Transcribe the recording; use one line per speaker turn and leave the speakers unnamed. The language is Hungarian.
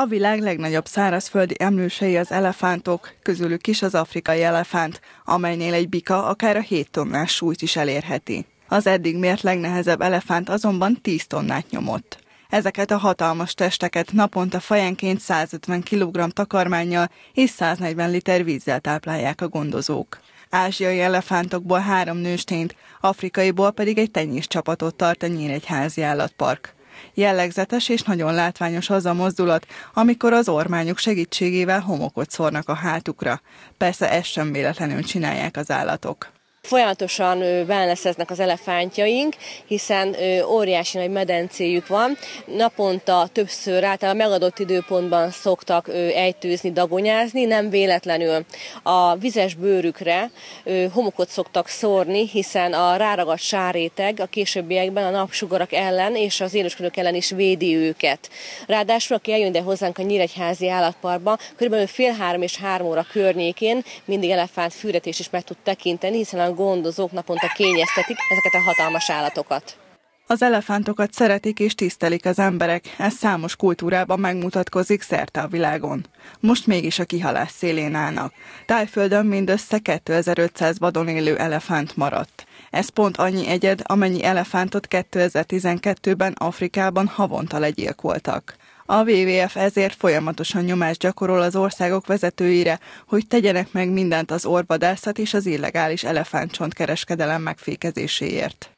A világ legnagyobb szárazföldi emlősei az elefántok, közülük is az afrikai elefánt, amelynél egy bika akár a 7 tonnás súlyt is elérheti. Az eddig mért legnehezebb elefánt azonban 10 tonnát nyomott. Ezeket a hatalmas testeket naponta fejenként 150 kg takarmányjal és 140 liter vízzel táplálják a gondozók. Ázsiai elefántokból három nőstényt, afrikaiból pedig egy csapatot tart a Nyíregyházi állatpark. Jellegzetes és nagyon látványos az a mozdulat, amikor az ormányok segítségével homokot szórnak a hátukra. Persze ezt sem véletlenül csinálják az állatok.
Folyamatosan wellnesseznek az elefántjaink, hiszen óriási nagy medencéjük van. Naponta többször általában megadott időpontban szoktak ejtőzni, dagonyázni, nem véletlenül a vizes bőrükre homokot szoktak szórni, hiszen a ráragadt sáréteg a későbbiekben a napsugarak ellen és az élősködők ellen is védi őket. Ráadásul, aki eljön ide hozzánk a Nyíregyházi állatparkba, körülbelül fél három és három óra környékén mindig elefánt fűretés is meg tud tekinteni, hiszen a gondozók naponta kényeztetik ezeket a hatalmas állatokat.
Az elefántokat szeretik és tisztelik az emberek, ez számos kultúrában megmutatkozik szerte a világon. Most mégis a kihalás szélén állnak. Tájföldön mindössze 2500 vadon élő elefánt maradt. Ez pont annyi egyed, amennyi elefántot 2012-ben Afrikában havonta legyilkoltak. A WWF ezért folyamatosan nyomást gyakorol az országok vezetőire, hogy tegyenek meg mindent az orvadászat és az illegális elefántcsontkereskedelem megfékezéséért.